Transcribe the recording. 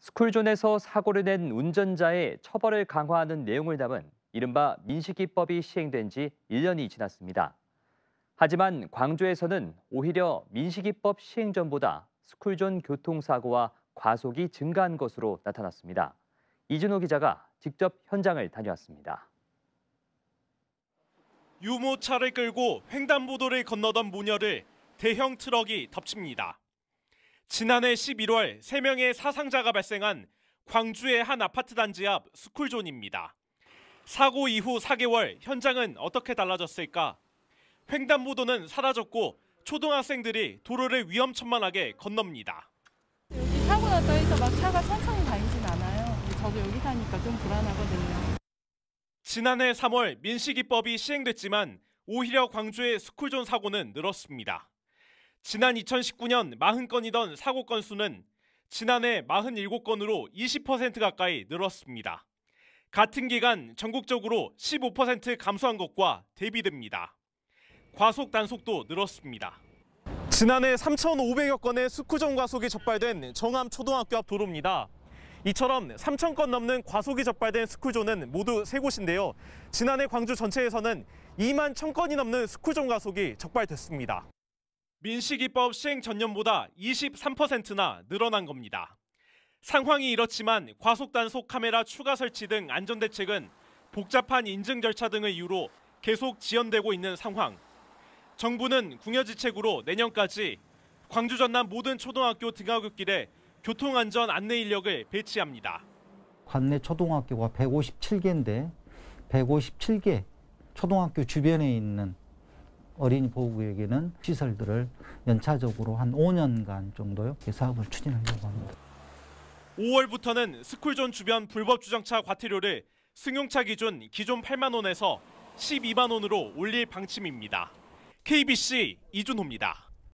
스쿨존에서 사고를 낸 운전자의 처벌을 강화하는 내용을 담은 이른바 민식이법이 시행된 지 1년이 지났습니다. 하지만 광주에서는 오히려 민식이법 시행 전보다 스쿨존 교통사고와 과속이 증가한 것으로 나타났습니다. 이준호 기자가 직접 현장을 다녀왔습니다. 유모차를 끌고 횡단보도를 건너던 모녀를 대형 트럭이 덮칩니다. 지난해 11월 3명의 사상자가 발생한 광주의 한 아파트 단지 앞 스쿨존입니다. 사고 이후 4개월 현장은 어떻게 달라졌을까? 횡단보도는 사라졌고 초등학생들이 도로를 위험천만하게 건넙니다. 여기 사고 났다 해서 막 차가 천천히 다니진 않아요. 저도 여기 사니까 좀 불안하거든요. 지난해 3월 민식이법이 시행됐지만 오히려 광주의 스쿨존 사고는 늘었습니다. 지난 2019년 40건이던 사고 건수는 지난해 47건으로 20% 가까이 늘었습니다. 같은 기간 전국적으로 15% 감소한 것과 대비됩니다. 과속 단속도 늘었습니다. 지난해 3,500여 건의 스쿠전 과속이 적발된 정암 초등학교 앞 도로입니다. 이처럼 3천 건 넘는 과속이 적발된 스쿨존은 모두 세곳인데요 지난해 광주 전체에서는 2만 1천 건이 넘는 스쿨존 과속이 적발됐습니다. 민식이법 시행 전년보다 23%나 늘어난 겁니다. 상황이 이렇지만 과속단속 카메라 추가 설치 등 안전대책은 복잡한 인증 절차 등의 이유로 계속 지연되고 있는 상황. 정부는 궁여지책으로 내년까지 광주 전남 모든 초등학교 등하굣길에 교통안전 안내 인력을 배치합니다. 관내 초등학교가 157개인데 157개 초등학교 주변에 있는 어린이 보호구역에는 시설들을 연차적으로 한 5년간 정도 사업을 추진하려고 합니다. 5월부터는 스쿨존 주변 불법 주정차 과태료를 승용차 기준 기존 8만 원에서 12만 원으로 올릴 방침입니다. KBC 이준호입니다.